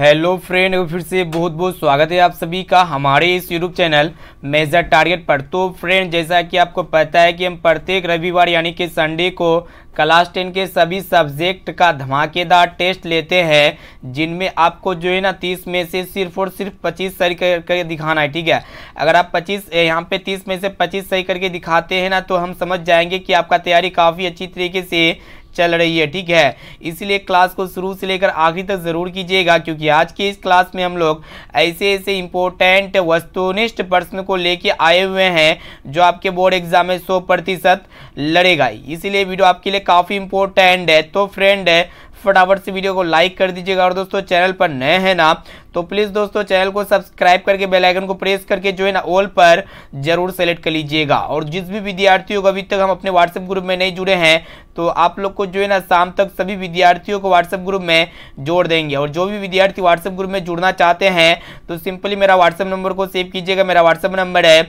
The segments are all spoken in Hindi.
हेलो फ्रेंड फिर से बहुत बहुत स्वागत है आप सभी का हमारे इस यूट्यूब चैनल मेजर टारगेट पर तो फ्रेंड जैसा कि आपको पता है कि हम प्रत्येक रविवार यानी कि संडे को क्लास टेन के सभी सब्जेक्ट का धमाकेदार टेस्ट लेते हैं जिनमें आपको जो है ना तीस में से सिर्फ और सिर्फ पच्चीस सही कर, दिखाना है ठीक है अगर आप पच्चीस यहाँ पे तीस में से पच्चीस सही करके दिखाते हैं ना तो हम समझ जाएंगे कि आपका तैयारी काफ़ी अच्छी तरीके से चल रही है ठीक है इसलिए क्लास को शुरू से लेकर आखिर तक ज़रूर कीजिएगा क्योंकि आज के इस क्लास में हम लोग ऐसे ऐसे इंपॉर्टेंट वस्तुनिष्ठ प्रश्न को लेके आए हुए हैं जो आपके बोर्ड एग्जाम में सौ प्रतिशत लड़ेगा इसीलिए वीडियो आपके लिए काफ़ी इंपॉर्टेंट है तो फ्रेंड है फटाफट से वीडियो को लाइक कर दीजिएगा और दोस्तों चैनल पर नए हैं ना तो प्लीज़ दोस्तों चैनल को सब्सक्राइब करके बेल आइकन को प्रेस करके जो है ना ऑल पर जरूर सेलेक्ट कर लीजिएगा और जिस भी विद्यार्थियों को अभी तक हम अपने व्हाट्सएप ग्रुप में नहीं जुड़े हैं तो आप लोग को जो है ना शाम तक सभी विद्यार्थियों को व्हाट्सएप ग्रुप में जोड़ देंगे और जो भी विद्यार्थी व्हाट्सएप ग्रुप में जुड़ना चाहते हैं तो सिंपली मेरा व्हाट्सएप नंबर को सेव कीजिएगा मेरा व्हाट्सएप नंबर है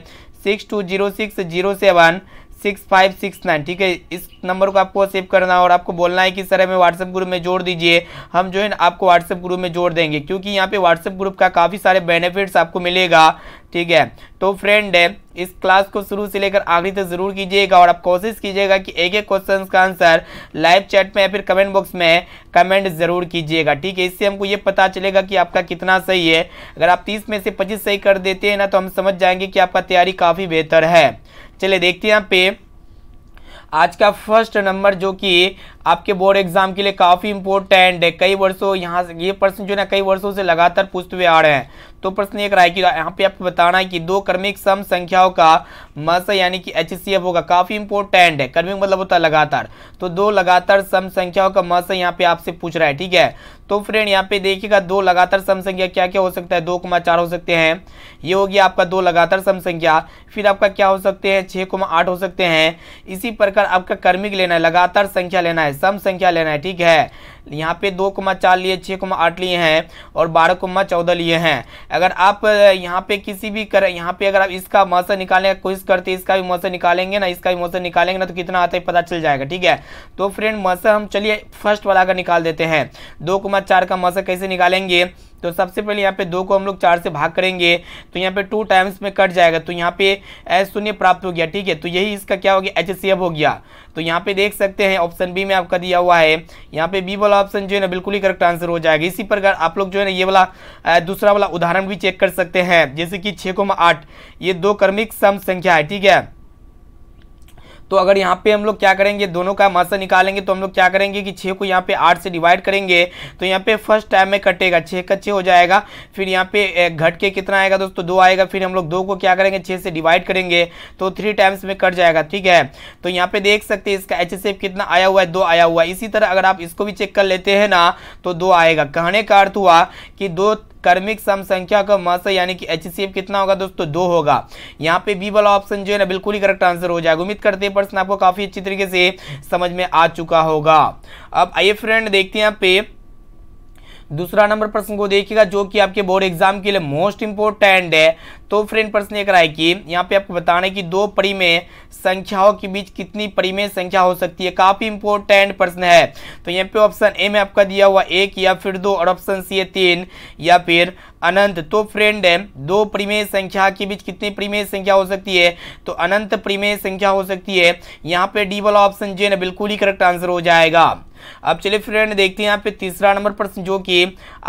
six two zero six zero seven six five six nine ठीक है इस नंबर को आपको सेव करना है और आपको बोलना है कि सर हमें व्हाट्सएप ग्रुप में जोड़ दीजिए हम जो है आपको व्हाट्सएप ग्रुप में जोड़ देंगे क्योंकि यहाँ पे व्हाट्सएप ग्रुप का काफ़ी सारे बेनिफिट्स आपको मिलेगा ठीक है तो फ्रेंड है इस क्लास को शुरू से लेकर आखिरी तक ज़रूर कीजिएगा और आप कोशिश कीजिएगा कि एक एक क्वेश्चन का आंसर लाइव चैट में या फिर कमेंट बॉक्स में कमेंट ज़रूर कीजिएगा ठीक है इससे हमको ये पता चलेगा कि आपका कितना सही है अगर आप तीस में से पच्चीस सही कर देते हैं ना तो हम समझ जाएंगे कि आपका तैयारी काफ़ी बेहतर है चलिए देखते हैं यहाँ पे आज का फर्स्ट नंबर जो कि आपके बोर्ड एग्जाम के लिए काफ़ी इंपोर्टेंट है कई वर्षों यहाँ से ये प्रश्न जो है कई वर्षों से लगातार पूछते हुए आ रहे हैं तो प्रश्न एक रहा है कि यहाँ पे आपको बताना है कि दो क्रमिक सम संख्याओं का मस यानी कि एच होगा काफ़ी इंपोर्टेंट है क्रमिक मतलब होता है लगातार तो दो लगातार सम संख्याओं का मस यहाँ पे आपसे पूछ रहा है ठीक है तो फ्रेंड यहाँ पे देखिएगा दो लगातार सम संख्या क्या क्या हो सकता है दो कुमा चार हो सकते हैं ये हो गया आपका दो लगातार सम संख्या फिर आपका क्या हो सकते हैं छः कुमा आठ हो सकते हैं इसी प्रकार आपका कर्मिक लेना है लगातार संख्या लेना है सम संख्या लेना है ठीक है यहाँ पे दो कुमा चार लिए छः कुमा आठ लिए हैं और बारह कुमा चौदह लिए हैं अगर आप यहाँ पे किसी भी कर यहाँ पे अगर आप इसका मौसम निकालने का कोशिश करते इसका भी मौसम निकालेंगे ना इसका भी मौसम निकालेंगे ना तो कितना आता है पता चल जाएगा ठीक है तो फ्रेंड मौसम हम चलिए फर्स्ट वाला का निकाल देते हैं दो कुमा चार का मौसम कैसे निकालेंगे तो सबसे पहले यहाँ पे दो को हम लोग चार से भाग करेंगे तो यहाँ पे टू टाइम्स में कट जाएगा तो यहाँ पे एस शून्य प्राप्त हो गया ठीक है तो यही इसका क्या हो गया एच सी हो गया तो यहाँ पे देख सकते हैं ऑप्शन बी में आपका दिया हुआ है यहाँ पे बी वाला ऑप्शन जो है ना बिल्कुल ही करेक्ट आंसर हो जाएगा इसी प्रकार आप लोग जो है ना ये वाला दूसरा वाला उदाहरण भी चेक कर सकते हैं जैसे कि छः आठ ये दो क्रमिक सम संख्या है ठीक है तो अगर यहाँ पे हम लोग क्या करेंगे दोनों का मसा निकालेंगे तो हम लोग क्या करेंगे कि छः को यहाँ पे आठ से डिवाइड करेंगे तो यहाँ पे फर्स्ट टाइम में कटेगा छः का छः हो जाएगा फिर यहाँ पे घट के कितना आएगा दोस्तों दो आएगा फिर हम लोग दो को क्या करेंगे छः से डिवाइड करेंगे तो थ्री टाइम्स में कट जाएगा ठीक है तो यहाँ पे देख सकते हैं इसका एच कितना आया हुआ है दो आया हुआ है इसी तरह अगर आप इसको भी चेक कर लेते हैं ना तो दो आएगा कहने का अर्थ हुआ कि दो कर्मिक सम संख्या का मस यानी कि एच कितना होगा दोस्तों दो होगा यहाँ पे बी वाला ऑप्शन जो है ना बिल्कुल ही करेक्ट आंसर हो जाएगा उम्मीद करते हैं पर्सन आपको काफ़ी अच्छी तरीके से समझ में आ चुका होगा अब आइए फ्रेंड देखते हैं यहाँ पे दूसरा नंबर प्रश्न को देखिएगा जो कि आपके बोर्ड एग्जाम के लिए मोस्ट इंपोर्टेंट है तो फ्रेंड प्रश्न ये कराए कि यहाँ पे आपको बताने की कि दो परिमेय संख्याओं के बीच कितनी परिमेय संख्या हो सकती है काफी इंपोर्टेंट प्रश्न है तो यहाँ पे ऑप्शन ए में आपका दिया हुआ एक या फिर दो और ऑप्शन सी है तीन या फिर अनंत तो फ्रेंड है दो परिमेय संख्या के बीच कितनी परिमेय संख्या हो सकती है तो अनंत परिमेय संख्या हो सकती है यहाँ पे डी वाला ऑप्शन जे ना बिल्कुल ही करेक्ट आंसर हो जाएगा अब चलिए फ्रेंड देखते हैं यहाँ पे तीसरा नंबर प्रश्न जो कि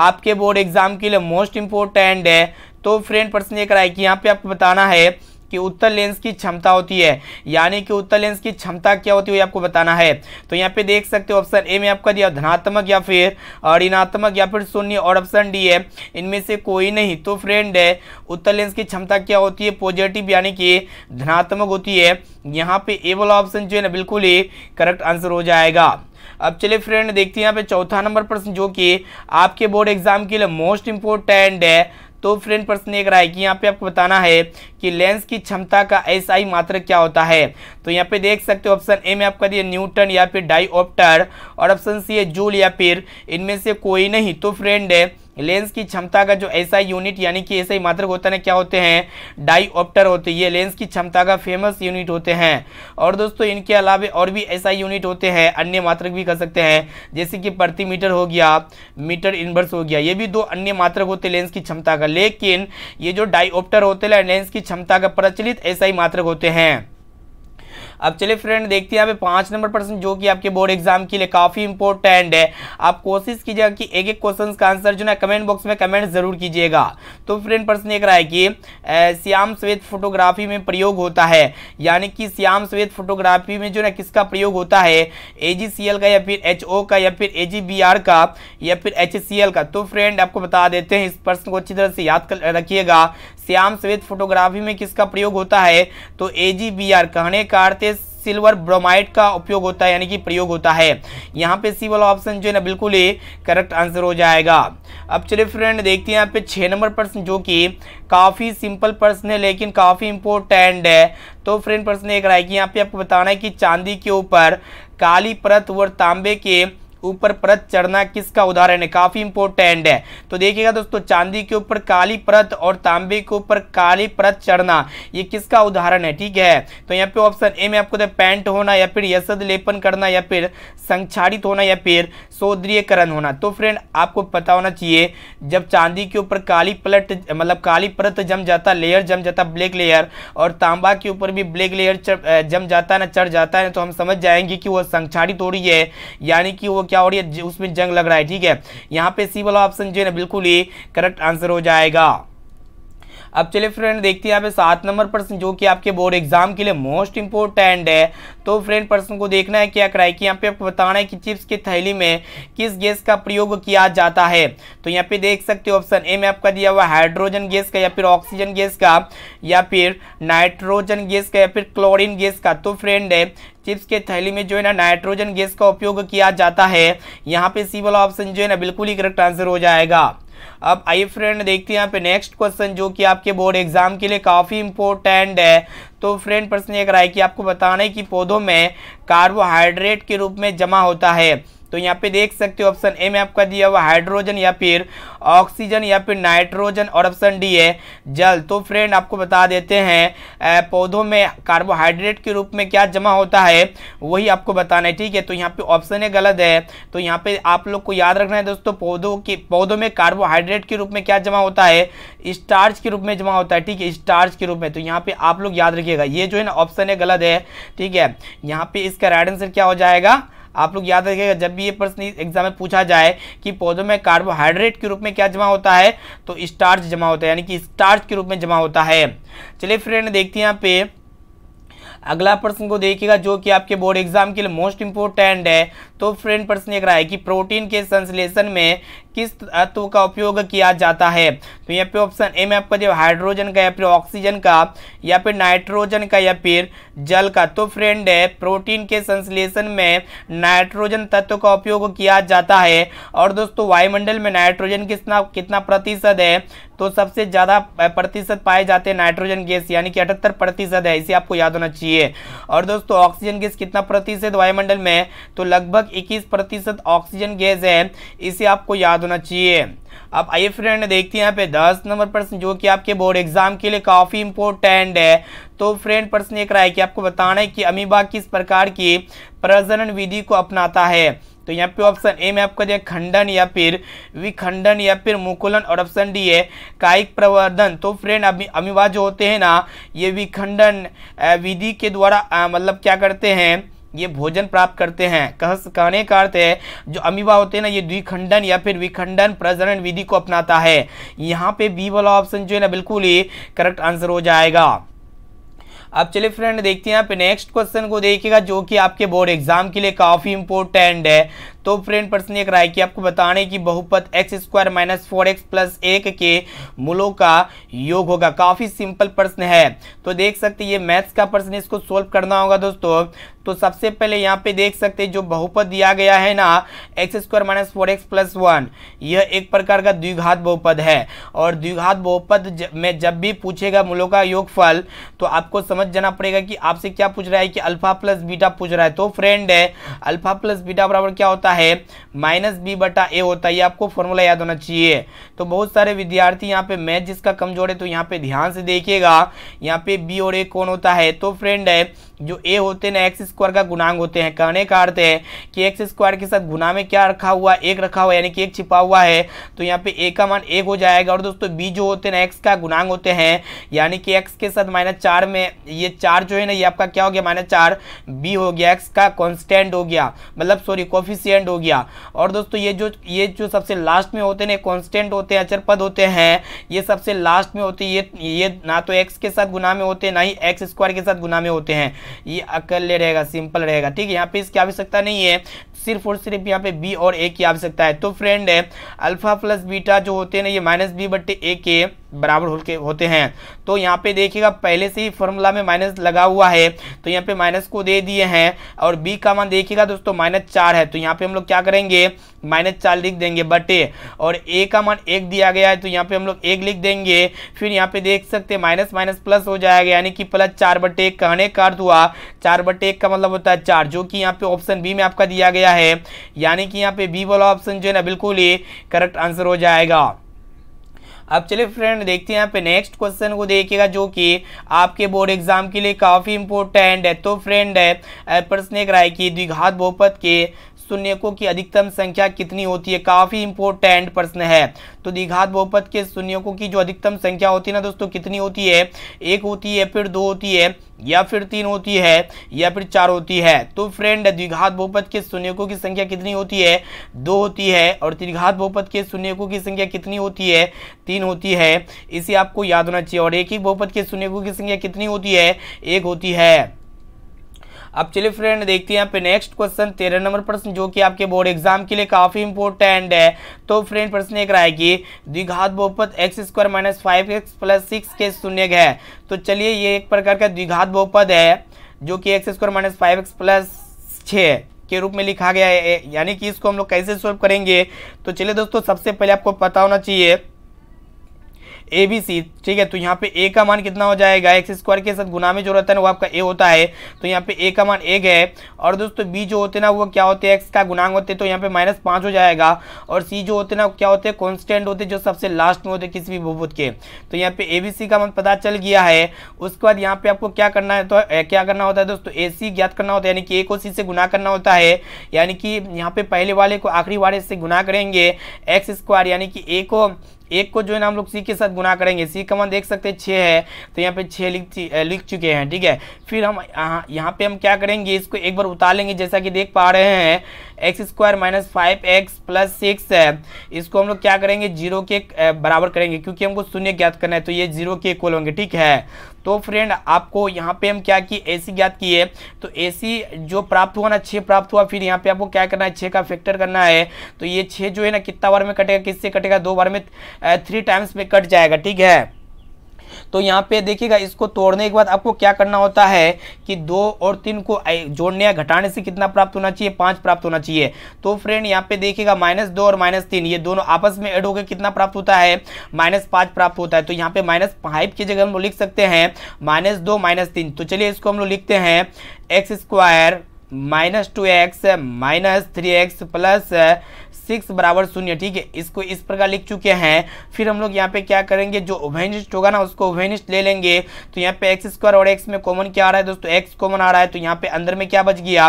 आपके बोर्ड एग्जाम के लिए मोस्ट इंपोर्टेंट है तो फ्रेंड प्रश्न ये कराए कि यहाँ पे आपको बताना है कि उत्तर लेंस की क्षमता होती है यानी कि उत्तर लेंस की क्षमता क्या होती है आपको बताना है तो यहाँ पे देख सकते हो ऑप्शन ए में आपका दिया धनात्मक या फिर ऋणात्मक या फिर शून्य और ऑप्शन डी है इनमें से कोई नहीं तो फ्रेंड है उत्तर लेंस की क्षमता क्या होती है पॉजिटिव यानी कि धनात्मक होती है यहाँ पे ए वाला ऑप्शन जो है ना बिल्कुल ही करेक्ट आंसर हो जाएगा अब चलिए फ्रेंड देखते हैं यहाँ पे चौथा नंबर प्रश्न जो कि आपके बोर्ड एग्जाम के लिए मोस्ट इम्पोर्टेंट है तो फ्रेंड प्रश्न एक रहा है कि यहाँ पे आपको बताना है कि लेंस की क्षमता का एसआई मात्र क्या होता है तो यहाँ पे देख सकते हो ऑप्शन ए में आपका दिया न्यूटन या फिर ऑप्टर और ऑप्शन सी है जूल या फिर इनमें से कोई नहीं तो फ्रेंड है लेंस की क्षमता का जो ऐसा यूनिट यानी कि ऐसा ही मात्रक होता है ना क्या होते हैं डाईऑप्टर होते हैं ये लेंस की क्षमता का फेमस यूनिट होते हैं और दोस्तों इनके अलावा और भी ऐसा यूनिट होते हैं अन्य मात्रक भी कर सकते हैं जैसे कि प्रति मीटर हो गया मीटर इन्वर्स हो गया ये भी दो अन्य मात्रक होते लेंस की क्षमता का लेकिन ये जो डाईऑप्टर होते हैं लेंस की क्षमता का प्रचलित ऐसा ही मात्रक होते हैं अब चलिए फ्रेंड देखते हैं यहाँ पे पांच नंबर प्रश्न जो कि आपके बोर्ड एग्जाम के लिए काफी इंपॉर्टेंट है आप कोशिश कीजिएगा कि एक एक क्वेश्चन का आंसर जो ना कमेंट बॉक्स में कमेंट जरूर कीजिएगा तो फ्रेंड प्रश्न एक रहा है कि श्याम श्वेत फोटोग्राफी में प्रयोग होता है यानी कि श्याम श्वेत फोटोग्राफी में जो ना किसका प्रयोग होता है ए का या फिर एच का या फिर ए का या फिर एच का तो फ्रेंड आपको बता देते हैं इस प्रश्न को अच्छी तरह से याद कर रखिएगा श्याम श्वेत फोटोग्राफी में किसका प्रयोग होता है तो एजीबीआर कहने का अर्थ है सिल्वर ब्रोमाइड का उपयोग होता है यानी कि प्रयोग होता है यहाँ पे सी वाला ऑप्शन जो है ना बिल्कुल ही करेक्ट आंसर हो जाएगा अब चलिए फ्रेंड देखते हैं यहाँ पे छः नंबर प्रश्न जो कि काफ़ी सिंपल प्रश्न है लेकिन काफ़ी इंपॉर्टेंट है तो फ्रेंड प्रश्न एक रहा है कि यहाँ पे आपको बताना है कि चांदी के ऊपर काली परत और तांबे के ऊपर परत चढ़ना किसका उदाहरण है काफ़ी इंपोर्टेंट है तो देखिएगा दोस्तों चांदी के ऊपर काली परत और तांबे के ऊपर काली परत चढ़ना ये किसका उदाहरण है ठीक है तो यहाँ पे ऑप्शन ए में आपको तो पैंट होना या फिर यशद लेपन करना या फिर संक्षारित होना या फिर सौद्रियकरण होना तो फ्रेंड आपको पता होना चाहिए जब चांदी के ऊपर काली पलट मतलब काली परत जम जाता लेयर जम जाता ब्लैक लेयर और तांबा के ऊपर भी ब्लैक लेयर जम जाता है ना चढ़ जाता है ना तो हम समझ जाएंगे कि वो संक्षारित हो रही है यानी कि वो क्या हो रही है उसमें जंग लग रहा है ठीक है यहाँ पे सी वाला ऑप्शन जो है ना बिल्कुल ही करेक्ट आंसर हो जाएगा अब चलिए फ्रेंड देखते हैं यहाँ पे सात नंबर प्रश्न जो कि आपके बोर्ड एग्जाम के लिए मोस्ट इंपोर्टेंट है तो फ्रेंड प्रश्न को देखना है क्या कराए कि यहाँ पे आपको बताना है कि चिप्स की थैली में किस गैस का प्रयोग किया जाता है तो यहाँ पे देख सकते हो ऑप्शन ए में आपका दिया हुआ हाइड्रोजन गैस का या फिर ऑक्सीजन गैस का या फिर नाइट्रोजन गैस का या फिर क्लोरिन गैस का तो फ्रेंड है चिप्स के थैली में जो है ना नाइट्रोजन गैस का उपयोग किया जाता है यहाँ पे सी वाला ऑप्शन जो है ना बिल्कुल ही करेक्ट आंसर हो जाएगा अब आइए फ्रेंड देखते हैं यहाँ पे नेक्स्ट क्वेश्चन जो कि आपके बोर्ड एग्जाम के लिए काफ़ी इंपॉर्टेंट है तो फ्रेंड प्रश्न ये कराए कि आपको बताना है कि पौधों में कार्बोहाइड्रेट के रूप में जमा होता है तो यहाँ पे देख सकते हो ऑप्शन ए में आपका दिया हुआ हाइड्रोजन या फिर ऑक्सीजन या फिर नाइट्रोजन और ऑप्शन डी है जल तो फ्रेंड आपको बता देते हैं पौधों में कार्बोहाइड्रेट के रूप में क्या जमा होता है वही आपको बताना है ठीक है तो यहाँ पे ऑप्शन ए गलत है तो यहाँ पे आप लोग को याद रखना है दोस्तों पौधों के पौधों में कार्बोहाइड्रेट के रूप में क्या जमा होता है स्टार्च के रूप में जमा होता है ठीक है स्टार्च के रूप में तो यहाँ पे आप लोग याद रखिएगा ये जो है ना ऑप्शन है गलत है ठीक है यहाँ पे इसका राइट आंसर क्या हो जाएगा आप लोग याद रखिएगा जब भी ये प्रश्न एग्जाम में पूछा जाए कि पौधों में कार्बोहाइड्रेट के रूप में क्या जमा होता है तो स्टार्च जमा होता है यानी कि स्टार्च के रूप में जमा होता है चलिए फ्रेंड देखते हैं यहाँ पे अगला प्रश्न को देखिएगा जो कि आपके बोर्ड एग्जाम के लिए मोस्ट इंपोर्टेंट है तो फ्रेंड प्रश्न देख रहा है कि प्रोटीन के संश्लेषण में किस तत्व का उपयोग किया जाता है तो यहाँ पे ऑप्शन ए में आपका जो हाइड्रोजन का या फिर ऑक्सीजन का या फिर नाइट्रोजन का या फिर जल का तो फ्रेंड है प्रोटीन के संश्लेषण में नाइट्रोजन तत्व का उपयोग किया जाता है और दोस्तों वायुमंडल में नाइट्रोजन कितना कितना प्रतिशत है तो सबसे ज़्यादा प्रतिशत पाए जाते हैं नाइट्रोजन गैस यानी कि अठहत्तर प्रतिशत है इसे आपको याद होना चाहिए और दोस्तों ऑक्सीजन गैस कितना प्रतिशत वायुमंडल में तो लगभग इक्कीस प्रतिशत ऑक्सीजन गैस है इसे आपको याद होना चाहिए अब आइए फ्रेंड देखते हैं यहाँ पे दस नंबर प्रश्न जो कि आपके बोर्ड एग्जाम के लिए काफ़ी इंपोर्टेंट है तो फ्रेंड प्रश्न एक रहा है कि आपको बताना है कि अमीबा किस प्रकार की प्रजनन विधि को अपनाता है तो यहाँ पे ऑप्शन ए में आपका दिया खंडन या फिर विखंडन या फिर मुकुलन और ऑप्शन डी है कायिक प्रवर्धन तो फ्रेंड अभी अमीबा जो होते हैं ना ये विखंडन विधि के द्वारा मतलब क्या करते हैं ये भोजन प्राप्त करते हैं कह कहने का अर्थ है जो अमीबा होते हैं ना ये द्विखंडन या फिर विखंडन प्रजनन विधि को अपनाता है यहाँ पे बी वाला ऑप्शन जो है ना बिल्कुल ही करेक्ट आंसर हो जाएगा अब चलिए फ्रेंड देखते हैं यहाँ पे नेक्स्ट क्वेश्चन को देखिएगा जो कि आपके बोर्ड एग्जाम के लिए काफ़ी इंपॉर्टेंट है तो फ्रेंड प्रश्न एक रहा है कि आपको बताने की बहुपद X square minus four X plus एक के मूलों का योग होगा काफ़ी सिंपल प्रश्न है तो देख सकते ये मैथ्स का प्रश्न इसको सोल्व करना होगा दोस्तों तो सबसे पहले यहाँ पे देख सकते जो बहुपद दिया गया है ना X square minus four X plus one यह एक प्रकार का द्विघात बहुपद है और द्विघात बहुपद में जब भी पूछेगा मूलों का योगफल तो आपको समझ जाना पड़ेगा कि आपसे क्या पूछ रहा है कि अल्फा प्लस बीटा पूछ रहा है तो फ्रेंड है अल्फा प्लस बीटा बराबर क्या होता है है माइनस बी बटा ए होता है ये आपको फॉर्मूला याद होना चाहिए तो बहुत सारे विद्यार्थी यहाँ पे मैथ जिसका कमजोर है तो यहाँ पे ध्यान से देखिएगा यहाँ पे बी और ए कौन होता है तो फ्रेंड है जो ए होते हैं ना एक्स स्क्वायर का गुणांग होते हैं कहने का अर्थ है कि एक्स स्क्वायर के साथ गुना में क्या रखा हुआ एक रखा हुआ यानी कि एक छिपा हुआ है तो यहाँ पे ए का मान एक हो जाएगा और दोस्तों बी जो होते हैं ना एक्स का गुणांग होते हैं यानी कि एक्स के साथ माइनस चार में ये चार जो है ना ये आपका क्या हो गया माइनस चार बी हो गया एक्स का कॉन्स्टेंट हो गया मतलब सॉरी कॉफिशियंट हो गया और दोस्तों ये जो ये जो सबसे लास्ट में होते हैं कॉन्स्टेंट होते हैं अचर पद होते हैं ये सबसे लास्ट में होते ये ये ना तो एक्स के साथ गुना में होते हैं ना ही एक्स स्क्वायर के साथ गुना में होते हैं ये अकल्य रहेगा सिंपल रहेगा ठीक है यहाँ पे इसकी आवश्यकता नहीं है सिर्फ और सिर्फ यहाँ पे बी और ए की आवश्यकता है तो फ्रेंड है अल्फा प्लस बीटा जो होते हैं ना ये माइनस बी बट्टे ए के बराबर हो के होते हैं तो यहाँ पे देखिएगा पहले से ही फॉर्मूला में माइनस लगा हुआ है तो यहाँ पे माइनस को दे दिए हैं और बी का मान देखिएगा दोस्तों माइनस चार है तो यहाँ पे हम लोग क्या करेंगे माइनस चार लिख देंगे बटे और ए का मान एक दिया गया है तो यहाँ पे हम लोग एक लिख देंगे फिर यहाँ पे देख सकते हैं माइनस माइनस प्लस हो जाएगा यानी कि प्लस चार बटे एक कहने का अर्थ हुआ चार बटे एक का मतलब होता है चार जो कि यहाँ पे ऑप्शन बी में आपका दिया गया है यानी कि यहाँ पे बी वाला ऑप्शन जो है ना बिल्कुल ही करेक्ट आंसर हो जाएगा अब चलिए फ्रेंड देखते हैं यहाँ पे नेक्स्ट क्वेश्चन को देखिएगा जो कि आपके बोर्ड एग्जाम के लिए काफ़ी इंपॉर्टेंट है तो फ्रेंड है प्रश्न एक राय की द्विघात बहुपत के शून्यकों की अधिकतम संख्या कितनी होती है काफ़ी इंपोर्टेंट प्रश्न है तो दीघात बहुपद के शून्यकों की जो अधिकतम संख्या होती है ना दोस्तों कितनी होती है एक होती है फिर दो होती है या फिर तीन होती है या फिर चार होती है तो फ्रेंड द्विघात बहुपद के शून्यकों की संख्या कितनी होती है दो होती है और त्रिघात बहुपद के शून्यकों की संख्या कितनी होती है तीन होती है इसे आपको याद होना चाहिए और एक ही बहुपद के शून्यकों की संख्या कितनी होती है एक होती है अब चलिए फ्रेंड देखते हैं यहाँ पे नेक्स्ट क्वेश्चन तेरह नंबर प्रश्न जो कि आपके बोर्ड एग्जाम के लिए काफी इंपोर्टेंट है तो फ्रेंड प्रश्न एक रहा है कि द्विघात बहुपत X square minus five X plus six के शून्य है तो चलिए ये एक प्रकार का द्विघात बहुपद है जो कि X square minus five X plus छः के रूप में लिखा गया है यानी कि इसको हम लोग कैसे सॉल्व करेंगे तो चलिए दोस्तों सबसे पहले आपको पता होना चाहिए ए बी सी ठीक है तो यहाँ पे ए का मान कितना हो जाएगा एक्स स्क्वायर के साथ गुना में जो रहता है ना वो आपका ए होता है तो यहाँ पे ए का मान एक है और दोस्तों बी जो होते ना वो क्या होते हैं एक्स का गुनांग होते तो यहाँ पे माइनस पाँच हो जाएगा और सी जो होते ना क्या होते हैं कॉन्स्टेंट होते जो सबसे लास्ट में होते किसी भी बहुभुत के तो यहाँ पे ए बी सी का मान पता चल गया है उसके बाद यहाँ पे आपको क्या करना है तो क्या करना होता है दोस्तों ए सी ज्ञात करना होता है यानी कि ए को सी से गुना करना होता है यानी कि यहाँ पे पहले वाले को आखिरी वाले से गुना करेंगे एक्स स्क्वायर यानी कि ए को एक को जो है ना हम लोग सी के साथ गुना करेंगे सी का मान देख सकते हैं छः है तो यहाँ पे छः लिख लिख चुके हैं ठीक है फिर हम यहाँ पे हम क्या करेंगे इसको एक बार उतार लेंगे जैसा कि देख पा रहे हैं X square minus five X plus six है इसको हम लोग क्या करेंगे जीरो के uh, बराबर करेंगे क्योंकि हमको शून्य ज्ञात करना है तो ये जीरो के इक्वल होंगे ठीक है तो फ्रेंड आपको यहाँ पे हम क्या किए सी ज्ञात किए तो सी जो प्राप्त हुआ ना छः प्राप्त हुआ फिर यहाँ पे आपको क्या करना है छः का फैक्टर करना है तो ये छः जो है ना कितना बार में कटेगा किससे कटेगा दो बार में थ्री uh, टाइम्स में कट जाएगा ठीक है तो यहाँ पे देखिएगा इसको तोड़ने के बाद आपको क्या करना होता है कि दो और तीन को जोड़ने या घटाने से कितना प्राप्त होना चाहिए पाँच प्राप्त होना चाहिए तो फ्रेंड यहाँ पे देखिएगा माइनस दो और माइनस तीन ये दोनों आपस में एड होकर कितना प्राप्त होता है माइनस पाँच प्राप्त होता है तो यहाँ पे माइनस फाइव की जगह हम लोग लिख सकते हैं माइनस दो माइनस तीन तो चलिए इसको हम लोग लिखते हैं X square minus two X minus three X plus six बराबर शून्य ठीक है इसको इस प्रकार लिख चुके हैं फिर हम लोग यहाँ पे क्या करेंगे जो ओवेनिस्ट होगा ना उसको ओवेनिस्ट ले लेंगे तो यहाँ पे एक्स स्क्वायर और एक्स में कॉमन क्या आ रहा है दोस्तों एक्स कॉमन आ रहा है तो यहाँ पे अंदर में क्या बच गया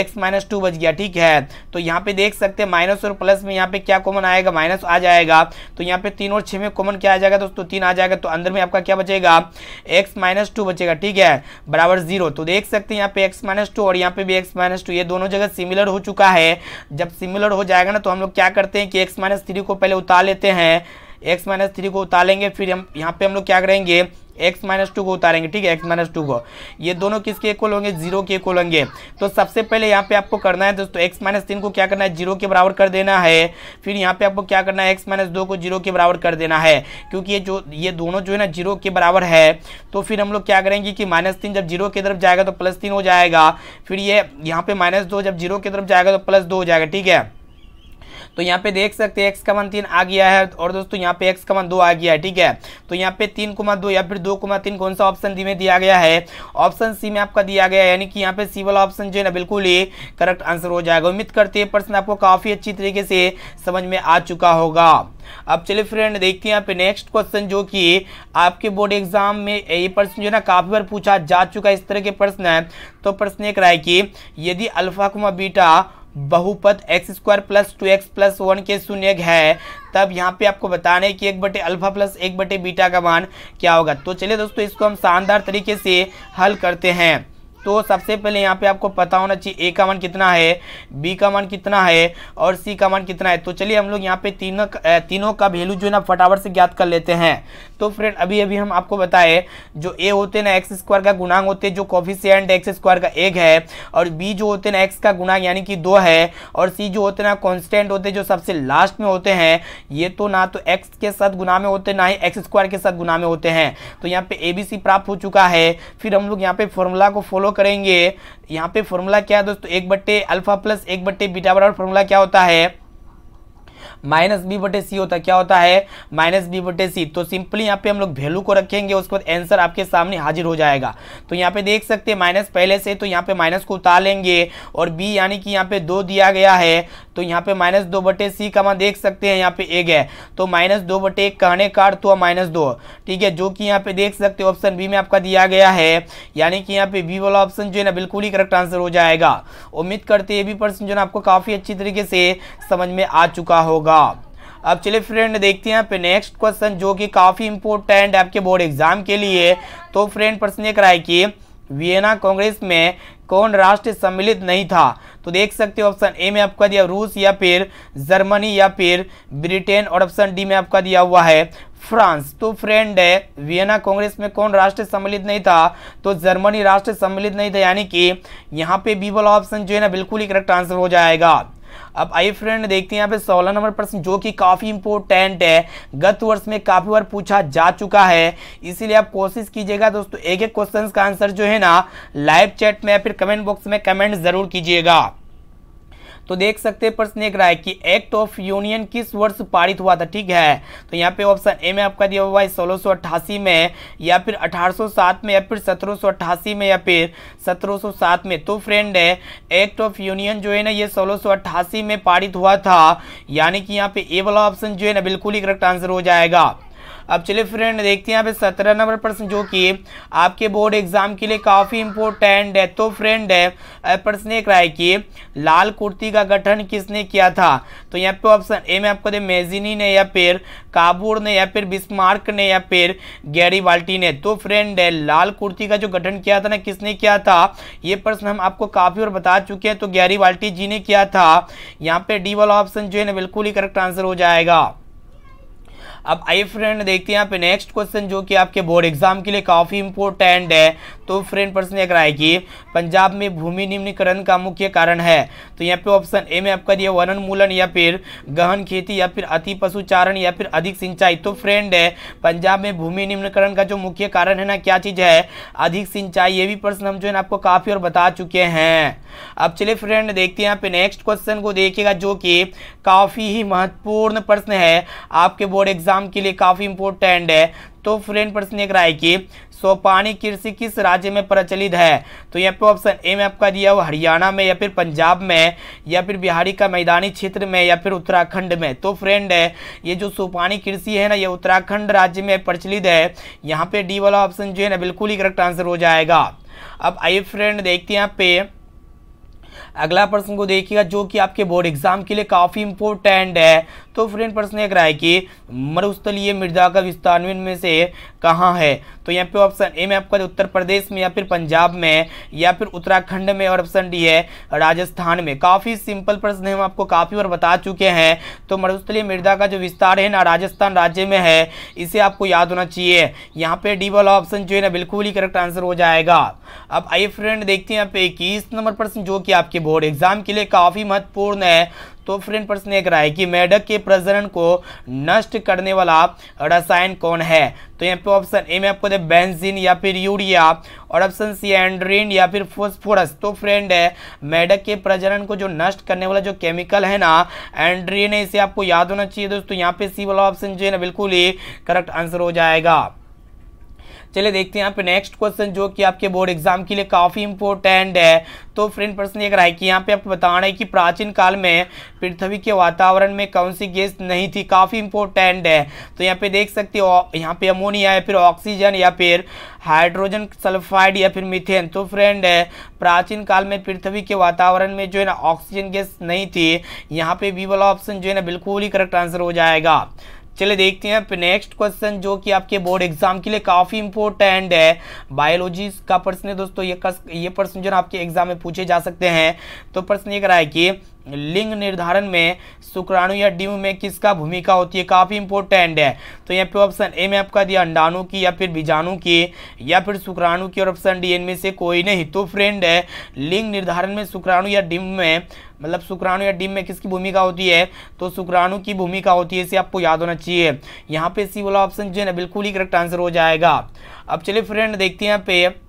एक्स माइनस टू बच गया ठीक है तो यहाँ पे देख सकते हैं माइनस और प्लस में यहाँ पे क्या कॉमन आएगा माइनस आ जाएगा तो यहाँ पे तीन और छः में कॉमन क्या आ जाएगा दोस्तों तीन आ जाएगा तो अंदर में आपका क्या बचेगा एक्स माइनस टू बचेगा ठीक है बराबर जीरो तो देख सकते हैं यहाँ पे एक्स माइनस टू और यहाँ पे भी एक्स माइनस टू ये दोनों जगह सिमिलर हो चुका है जब सिमिलर हो जाएगा ना तो हम लोग क्या करते हैं कि एक्स माइनस थ्री को पहले उतार लेते हैं एक्स माइनस थ्री को उतारेंगे फिर हम यहाँ पे हम लोग क्या करेंगे एक्स माइनस टू को उतारेंगे ठीक है एक्स माइनस टू को ये दोनों किसके इक्वल होंगे जीरो के इक्वल होंगे तो सबसे पहले यहाँ पे आपको करना है दोस्तों एक्स माइनस तीन को क्या करना है जीरो के बराबर कर देना है फिर यहाँ पे आपको क्या करना है एक्स माइनस दो को जीरो के बराबर कर देना है क्योंकि ये जो ये दोनों जो है ना जीरो के बराबर है तो फिर हम लोग क्या करेंगे कि माइनस तीन जब जीरो की तरफ जाएगा तो प्लस तीन हो जाएगा फिर ये यहाँ पे माइनस दो जब जीरो की तरफ जाएगा तो प्लस दो हो जाएगा ठीक है तो यहाँ पे देख सकते हैं एक्स का मन तीन आ गया है और दोस्तों यहाँ पे एक्स का मन दो आ गया है ठीक है तो यहाँ पे तीन कुमार दो या फिर दो कुमार तीन कौन सा ऑप्शन दी में दिया गया है ऑप्शन सी में आपका दिया गया है यानी कि यहाँ पे सी वाला ऑप्शन जो है ना बिल्कुल ही करेक्ट आंसर हो जाएगा उम्मीद करते हैं प्रश्न आपको काफ़ी अच्छी तरीके से समझ में आ चुका होगा अब चलिए फ्रेंड देखते हैं यहाँ पे नेक्स्ट क्वेश्चन जो कि आपके बोर्ड एग्जाम में ये प्रश्न जो है ना काफ़ी बार पूछा जा चुका है इस तरह के प्रश्न है तो प्रश्न एक रहा है कि यदि अल्फा कुमा बीटा बहुपद X square plus two X plus one के शून्य है तब यहाँ पे आपको बताने कि एक बटे अल्फा प्लस एक बटे बीटा का मान क्या होगा तो चलिए दोस्तों इसको हम शानदार तरीके से हल करते हैं तो सबसे पहले यहाँ पे आपको पता होना चाहिए ए का मान कितना है बी का मान कितना है और सी का मान कितना है तो चलिए हम लोग यहाँ पे तीनों तीनों का वैल्यू जो है ना फटाफट से ज्ञात कर लेते हैं तो फ्रेंड अभी अभी हम आपको बताए जो ए होते ना एक्स स्क्वायर का गुणांग होते जो कॉफिशियंट एक्स स्क्वायर का एक है और बी जो होते ना एक्स का गुणांग यानी कि दो है और सी जो होते ना कॉन्स्टेंट होते जो सबसे लास्ट में होते हैं ये तो ना तो एक्स के साथ गुना में होते ना ही एक्स स्क्वायर के साथ गुना में होते हैं तो यहाँ पे ए बी सी प्राप्त हो चुका है फिर हम लोग यहाँ पे फॉर्मूला को फॉलो करेंगे यहाँ पे फॉर्मूला क्या है दोस्तों एक बट्टे अल्फा प्लस एक बट्टे बीटा बराबर फॉर्मूला क्या होता है माइनस बी बटे सी होता क्या होता है माइनस बी बटे सी तो सिंपली यहाँ पे हम लोग वैल्यू को रखेंगे उसके बाद आंसर आपके सामने हाजिर हो जाएगा तो यहाँ पे देख सकते हैं माइनस पहले से तो यहाँ पे माइनस को उतार लेंगे और बी यानी कि यहाँ पे दो दिया गया है तो यहाँ पे माइनस दो बटे सी का मान देख सकते हैं यहाँ पे एक है तो माइनस दो बटे एक कहने का अर्थ हुआ माइनस दो ठीक है जो कि यहाँ पे देख सकते हो ऑप्शन बी में आपका दिया गया है यानी कि यहाँ पे बी वाला ऑप्शन जो है ना बिल्कुल ही करेक्ट आंसर हो जाएगा उम्मीद करते ये भी प्रश्न जो है आपको काफ़ी अच्छी तरीके से समझ में आ चुका हो होगा अब चलिए फ्रेंड देखते हैं पे नेक्स्ट क्वेश्चन जो कि काफ़ी इंपॉर्टेंट आपके बोर्ड एग्जाम के लिए तो फ्रेंड प्रश्न ये कराए कि वियना कांग्रेस में कौन राष्ट्र सम्मिलित नहीं था तो देख सकते हो ऑप्शन ए में आपका दिया रूस या फिर जर्मनी या फिर ब्रिटेन और ऑप्शन डी में आपका दिया हुआ है फ्रांस तो फ्रेंड है वियना कांग्रेस में कौन राष्ट्र सम्मिलित नहीं था तो जर्मनी राष्ट्र सम्मिलित नहीं था यानी कि यहाँ पे बी वाला ऑप्शन जो है ना बिल्कुल ही करेक्ट आंसर हो जाएगा अब आई फ्रेंड देखते हैं यहाँ पे सोलह नंबर प्रश्न जो कि काफ़ी इंपोर्टेंट है गत वर्ष में काफ़ी बार पूछा जा चुका है इसीलिए आप कोशिश कीजिएगा दोस्तों एक एक क्वेश्चन का आंसर जो है ना लाइव चैट में या फिर कमेंट बॉक्स में कमेंट ज़रूर कीजिएगा तो देख सकते हैं प्रश्न एक रहा है कि एक्ट ऑफ यूनियन किस वर्ष पारित हुआ था ठीक है तो यहाँ पे ऑप्शन ए में आपका दिया हुआ है सोलह में या फिर 1807 में या फिर 1788 में या फिर 1707 में तो फ्रेंड है एक्ट ऑफ यूनियन जो है ना ये सोलह में पारित हुआ था यानी कि यहाँ पे ए वाला ऑप्शन जो है ना बिल्कुल ही करेक्ट आंसर हो जाएगा अब चलिए फ्रेंड देखते हैं यहाँ पे सत्रह नंबर प्रश्न जो कि आपके बोर्ड एग्जाम के लिए काफ़ी इंपॉर्टेंट है तो फ्रेंड है प्रश्न एक रहा है कि लाल कुर्ती का गठन किसने किया था तो यहाँ पे ऑप्शन ए में आपको दे मेजिनी ने या फिर काबूर ने या फिर बिस्मार्क ने या फिर गैरी बाल्टी ने तो फ्रेंड है लाल कुर्ती का जो गठन किया था ना किसने किया था ये प्रश्न हम आपको काफ़ी और बता चुके हैं तो गैरी बाल्टी जी ने किया था यहाँ पे डी वाला ऑप्शन जो है ना बिल्कुल ही करेक्ट आंसर हो जाएगा अब आई फ्रेंड देखते हैं यहाँ पे नेक्स्ट क्वेश्चन जो कि आपके बोर्ड एग्जाम के लिए काफ़ी इंपॉर्टेंट है तो फ्रेंड प्रश्न एक रहा है कि पंजाब में भूमि निम्नीकरण का मुख्य कारण है तो यहाँ पे ऑप्शन ए में आपका दिया वनोन्मूलन या फिर गहन खेती या फिर अति पशुचारण या फिर अधिक सिंचाई तो फ्रेंड है पंजाब में भूमि निम्नकरण का जो मुख्य कारण है ना क्या चीज़ है अधिक सिंचाई ये भी प्रश्न हम जो है ना आपको काफ़ी और बता चुके हैं अब चलिए फ्रेंड देखते हैं यहाँ पे नेक्स्ट क्वेश्चन को देखिएगा जो कि काफ़ी ही महत्वपूर्ण प्रश्न है आपके बोर्ड एग्जाम एग्जाम के लिए काफ़ी इंपोर्टेंट है तो फ्रेंड प्रश्न एक राय की सोपानी कृषि किस राज्य में प्रचलित है तो यहाँ पे ऑप्शन ए में आपका दिया हुआ हरियाणा में या फिर पंजाब में या फिर बिहारी का मैदानी क्षेत्र में या फिर उत्तराखंड में तो फ्रेंड है ये जो सोपानी कृषि है ना ये उत्तराखंड राज्य में प्रचलित है यहाँ पे डी वाला ऑप्शन जो है ना बिल्कुल ही करेक्ट आंसर हो जाएगा अब आइए फ्रेंड देखते हैं यहाँ पे अगला प्रश्न को देखिएगा जो कि आपके बोर्ड एग्जाम के लिए काफ़ी इंपोर्टेंट है तो फ्रेंड प्रश्न एक रहा है कि मरुस्थलीय मृदा का विस्तार में से कहाँ है तो यहाँ पे ऑप्शन ए में आपका उत्तर प्रदेश में या फिर पंजाब में या फिर उत्तराखंड में और ऑप्शन डी है राजस्थान में काफ़ी सिंपल प्रश्न हम आपको काफ़ी बार बता चुके हैं तो मरुस्थलीय मृदा का जो विस्तार है ना राजस्थान राज्य में है इसे आपको याद होना चाहिए यहाँ पे डी वाला ऑप्शन जो है ना बिल्कुल ही करेक्ट आंसर हो जाएगा अब आइए फ्रेंड देखते हैं यहाँ पे इक्कीस नंबर प्रश्न जो कि आपके बोर्ड एग्जाम के लिए काफ़ी महत्वपूर्ण है तो फ्रेंड प्रश्न एक रहा है कि मेढक के प्रजनन को नष्ट करने वाला रसायन कौन है तो यहाँ पे ऑप्शन ए में आपको दे बेंजीन या फिर यूरिया और ऑप्शन सी एंड्रीन या फिर फोस्फोरस तो फ्रेंड है मेढक के प्रजनन को जो नष्ट करने वाला जो केमिकल है ना एंड्रीन है इसे आपको याद होना चाहिए दोस्तों यहाँ पे सी वाला ऑप्शन जो है ना बिल्कुल ही करेक्ट आंसर हो जाएगा चलिए देखते हैं यहाँ पे नेक्स्ट क्वेश्चन जो कि आपके बोर्ड एग्जाम के लिए काफ़ी इंपोर्टेंट है तो फ्रेंड प्रश्न ये कराए कि यहाँ पे आपको बताना है कि प्राचीन काल में पृथ्वी के वातावरण में कौन सी गैस नहीं थी काफ़ी इंपोर्टेंट है तो यहाँ पे देख सकते हो यहाँ पे अमोनिया या फिर ऑक्सीजन या फिर हाइड्रोजन सल्फाइड या फिर मिथेन तो फ्रेंड है प्राचीन काल में पृथ्वी के वातावरण में जो है ना ऑक्सीजन गैस नहीं थी यहाँ पे बी वाला ऑप्शन जो है ना बिल्कुल ही करेक्ट आंसर हो जाएगा चले देखते हैं नेक्स्ट क्वेश्चन जो कि आपके बोर्ड एग्जाम के लिए काफ़ी इंपोर्टेंट है बायोलॉजी का प्रश्न है दोस्तों ये ये प्रश्न जो आपके एग्जाम में पूछे जा सकते हैं तो प्रश्न ये करा है कि लिंग निर्धारण में शुक्राणु या डिम में किसका भूमिका होती है काफ़ी इंपॉर्टेंट है तो यहाँ पे ऑप्शन ए में आपका दिया अंडाणु की या फिर बीजाणु की या फिर शुक्राणु की और ऑप्शन डी इनमें से कोई नहीं तो फ्रेंड है लिंग निर्धारण में शुक्राणु या डिम में मतलब शुक्राणु या डिम में किसकी भूमिका होती है तो शुक्राणु की भूमिका होती है इसे आपको याद होना चाहिए यहाँ पे सी वाला ऑप्शन जो है ना बिल्कुल ही करेक्ट आंसर हो जाएगा अब चलिए फ्रेंड देखते हैं यहाँ पे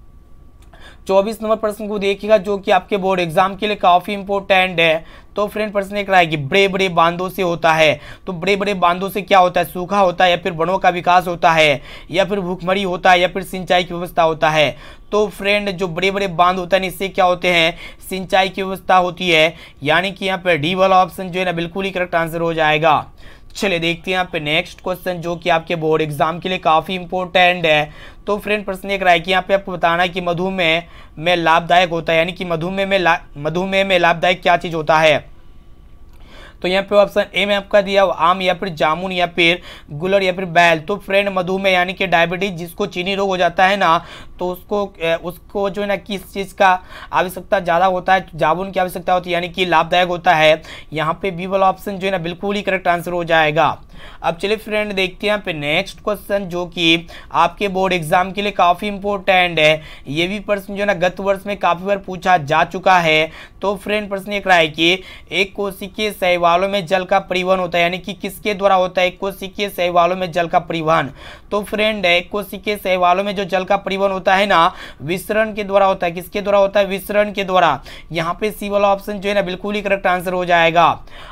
चौबीस नंबर प्रश्न को देखिएगा जो कि आपके बोर्ड एग्जाम के लिए काफ़ी इंपॉर्टेंट है तो फ्रेंड प्रश्न एक कि बड़े बड़े बांधों से होता है तो बड़े बड़े बांधों से क्या होता है सूखा होता है या फिर वनों का विकास होता है या फिर भूखमरी होता है या फिर सिंचाई की व्यवस्था होता है तो फ्रेंड जो बड़े बड़े बांध होता है इससे क्या होते हैं सिंचाई की व्यवस्था होती है यानी कि यहाँ पर डी वाला ऑप्शन जो है ना बिल्कुल ही करेक्ट आंसर हो जाएगा चलिए देखते हैं आप नेक्स्ट क्वेश्चन जो कि आपके बोर्ड एग्जाम के लिए काफ़ी इंपॉर्टेंट है तो फ्रेंड प्रश्न एक रहा है कि यहाँ पे आपको बताना है कि मधुमेह में लाभदायक होता है यानी कि मधुमेह में मधुमेह में लाभदायक क्या चीज़ होता है तो यहाँ पे ऑप्शन ए में आपका दिया आम या फिर जामुन या फिर गुलर या फिर बैल तो फ्रेंड मधुमेह यानी कि डायबिटीज जिसको चीनी रोग हो जाता है ना तो उसको उसको जो है ना किस चीज़ का आवश्यकता ज़्यादा होता है जामुन की आवश्यकता होती है यानी कि लाभदायक होता है यहाँ पे बी वाला ऑप्शन जो है ना बिल्कुल ही करेक्ट आंसर हो जाएगा अब चलिए फ्रेंड देखते हैं यहाँ पे नेक्स्ट क्वेश्चन जो कि आपके बोर्ड एग्जाम के लिए काफ़ी इंपॉर्टेंट है ये भी प्रश्न जो है ना गत वर्ष में काफ़ी बार पूछा जा चुका है तो फ्रेंड प्रश्न एक रहा है कि एक कोशिकीय शैवाल शैवालों में जल का परिवहन होता है यानी कि किसके द्वारा होता है कोशिकीय शैवालों में जल का परिवहन तो फ्रेंड है कोशिकीय शैवालों में जो जल का परिवहन होता है ना विसरण के द्वारा होता है किसके द्वारा होता है विसरण के द्वारा यहाँ पे सी वाला ऑप्शन जो है ना बिल्कुल ही करेक्ट आंसर हो जाएगा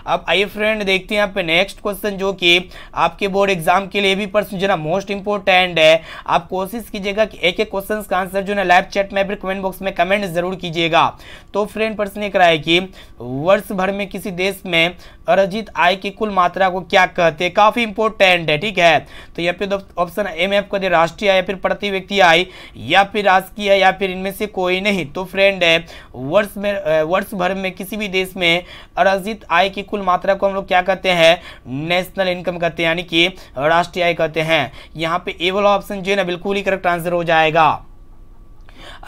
अब आइए फ्रेंड देखते हैं यहाँ पे नेक्स्ट क्वेश्चन जो कि आपके बोर्ड एग्जाम के लिए भी प्रश्न जो ना मोस्ट इंपोर्टेंट है आप कोशिश कीजिएगा कि एक एक क्वेश्चन का आंसर जो ना लाइव चैट में फिर कमेंट बॉक्स में कमेंट जरूर कीजिएगा तो फ्रेंड प्रश्न ये कराए कि वर्ष भर में किसी देश में अर्जित आय की कुल मात्रा को क्या कहते हैं काफ़ी इंपोर्टेंट है ठीक है तो यहाँ पे ऑप्शन एम एफ कर राष्ट्रीय आय या फिर प्रति व्यक्ति आय या फिर राजकीय या फिर इनमें से कोई नहीं तो फ्रेंड है वर्ष में वर्ष भर में किसी भी देश में अर्जित आय की कुल मात्रा को हम लोग क्या कहते हैं नेशनल इनकम कहते हैं यानी कि राष्ट्रीय आय कहते हैं यहाँ पे ए वाला ऑप्शन जो है ना बिल्कुल ही करेक्ट आंसर हो जाएगा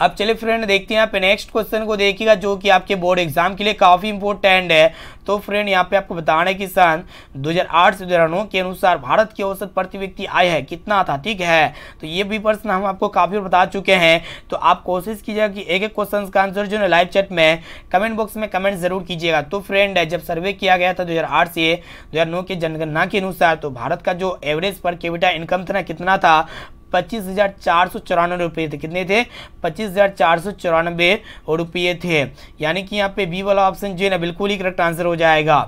अब चलिए फ्रेंड देखते हैं यहाँ पे नेक्स्ट क्वेश्चन को देखिएगा जो कि आपके बोर्ड एग्जाम के लिए काफ़ी इंपोर्टेंट है तो फ्रेंड यहाँ पे आपको बताना है कि सन 2008 से दो के अनुसार भारत की औसत प्रति व्यक्ति आय है कितना था ठीक है तो ये भी प्रश्न हम आपको काफ़ी बता चुके हैं तो आप कोशिश कीजिएगा कि एक एक क्वेश्चन का आंसर जो है लाइव चैट में कमेंट बॉक्स में कमेंट जरूर कीजिएगा तो फ्रेंड जब सर्वे किया गया था दो से दो के जनगणना के अनुसार तो भारत का जो एवरेज पर कैपिटा इनकम था ना कितना था पच्चीस हज़ार चार सौ चौरानवे रुपये थे कितने थे पच्चीस हज़ार चार सौ चौरानवे रुपये थे यानी कि यहाँ पे बी वाला ऑप्शन जो है ना बिल्कुल ही करेक्ट आंसर हो जाएगा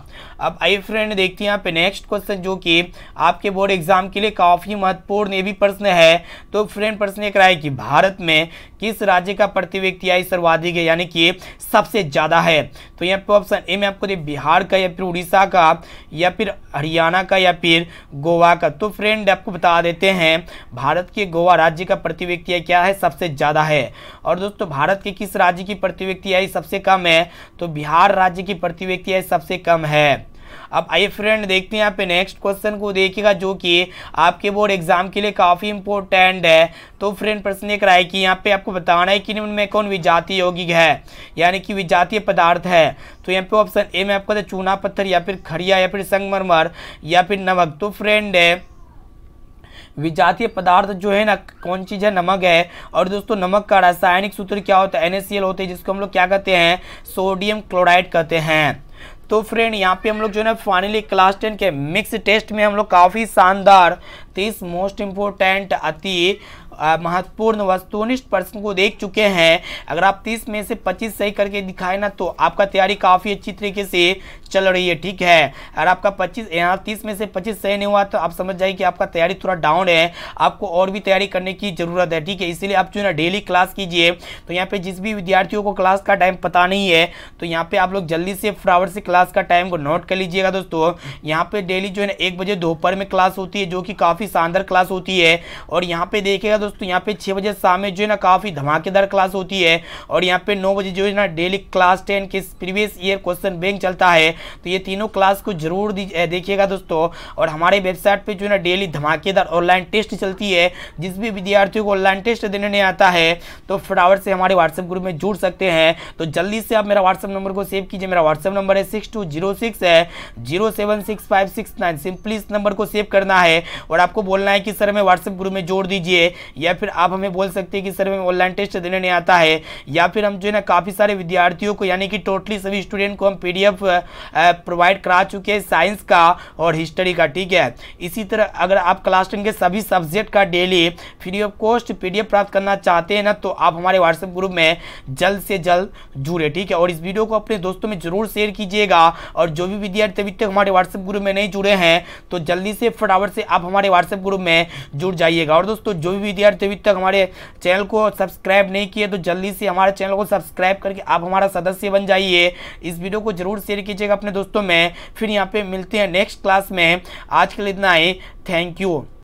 अब आई फ्रेंड देखते हैं यहाँ पे नेक्स्ट क्वेश्चन जो कि आपके बोर्ड एग्जाम के लिए काफ़ी महत्वपूर्ण ये भी प्रश्न है तो फ्रेंड प्रश्न ये कराए कि भारत में किस राज्य का प्रति व्यक्ति आय सर्वाधिक है यानी कि सबसे ज़्यादा है तो यहाँ पे ऑप्शन ए में आपको दे बिहार का या फिर उड़ीसा का या फिर हरियाणा का या फिर गोवा का तो फ्रेंड आपको बता देते हैं भारत के गोवा राज्य का प्रति व्यक्ति आय क्या है सबसे ज़्यादा है और दोस्तों भारत के किस राज्य की प्रति व्यक्ति आय सबसे कम है तो बिहार राज्य की प्रति व्यक्ति आय सबसे कम है अब आइए फ्रेंड देखते हैं यहाँ पे नेक्स्ट क्वेश्चन को देखिएगा जो कि आपके बोर्ड एग्जाम के लिए काफ़ी इंपॉर्टेंट है तो फ्रेंड प्रश्न ये कराए कि यहाँ पे आपको बताना है कि इनमें कौन विजातीय यौगिक है यानी कि विजातीय पदार्थ है तो यहाँ पे ऑप्शन ए में आपको तो चूना पत्थर या फिर खड़िया या फिर संगमरमर या फिर नमक तो फ्रेंड विजातीय पदार्थ जो है ना कौन चीज़ है नमक है और दोस्तों नमक का रासायनिक सूत्र क्या होता है एन होते हैं जिसको हम लोग क्या कहते हैं सोडियम क्लोराइड कहते हैं तो फ्रेंड यहाँ पे हम लोग जो है फाइनली क्लास टेन के मिक्स टेस्ट में हम लोग काफ़ी शानदार तीस मोस्ट इम्पोर्टेंट अति महत्वपूर्ण वस्तुनिष्ठ प्रश्न को देख चुके हैं अगर आप तीस में से पच्चीस सही करके दिखाए ना तो आपका तैयारी काफ़ी अच्छी तरीके से चल रही है ठीक है अगर आपका पच्चीस यहाँ तीस में से पच्चीस सही नहीं हुआ तो आप समझ जाइए कि आपका तैयारी थोड़ा डाउन है आपको और भी तैयारी करने की ज़रूरत है ठीक है इसीलिए आप जो है ना डेली क्लास कीजिए तो यहाँ पर जिस भी विद्यार्थियों को क्लास का टाइम पता नहीं है तो यहाँ पर आप लोग जल्दी से फटाफट से क्लास का टाइम को नोट कर लीजिएगा दोस्तों यहाँ पर डेली जो है ना एक बजे दोपहर में क्लास होती है जो कि काफ़ी शानदार क्लास होती है और यहाँ पे देखिएगा दोस्तों दोस्तों यहाँ पे छः बजे शाम में जो है ना काफ़ी धमाकेदार क्लास होती है और यहाँ पे नौ बजे जो है ना डेली क्लास टेन के प्रीवियस ईयर क्वेश्चन बैंक चलता है तो ये तीनों क्लास को जरूर देखिएगा दोस्तों और हमारे वेबसाइट पर जो है ना डेली धमाकेदार ऑनलाइन टेस्ट चलती है जिस भी विद्यार्थियों को ऑनलाइन टेस्ट देने नहीं आता है तो फटावट से हमारे व्हाट्सएप ग्रुप में जुड़ सकते हैं तो जल्दी से आप मेरा व्हाट्सअप नंबर को सेव कीजिए मेरा व्हाट्सअप नंबर है सिक्स टू जीरो सिक्स है zero seven six five six nine simply इस नंबर को सेव करना है और आपको बोलना है कि सर हमें व्हाट्सएप ग्रुप में जोड़ दीजिए या फिर आप हमें बोल सकते हैं कि सर हमें ऑनलाइन टेस्ट देने नहीं आता है या फिर हम जो है ना काफ़ी सारे विद्यार्थियों को यानी कि टोटली सभी स्टूडेंट को हम पी प्रोवाइड करा चुके हैं साइंस का और हिस्ट्री का ठीक है इसी तरह अगर आप क्लास टेन के सभी सब्जेक्ट का daily free of cost P प्राप्त करना चाहते हैं ना तो आप हमारे व्हाट्सएप ग्रुप में जल्द से जल्द जुड़े ठीक है और इस वीडियो को अपने दोस्तों में जरूर शेयर कीजिएगा और जो भी विद्यार्थी अभी तक हमारे व्हाट्सएप ग्रुप में नहीं जुड़े हैं तो जल्दी से फटाफट से आप हमारे व्हाट्सएप ग्रुप में जुड़ जाइएगा और दोस्तों जो भी विद्यार्थी विद्यार्थी अभी तक हमारे चैनल को सब्सक्राइब नहीं किए तो जल्दी से हमारे चैनल को सब्सक्राइब करके आप हमारा सदस्य बन जाइए इस वीडियो को जरूर शेयर कीजिएगा अपने दोस्तों में फिर यहाँ पे मिलते हैं नेक्स्ट क्लास में आज के लिए इतना ही थैंक यू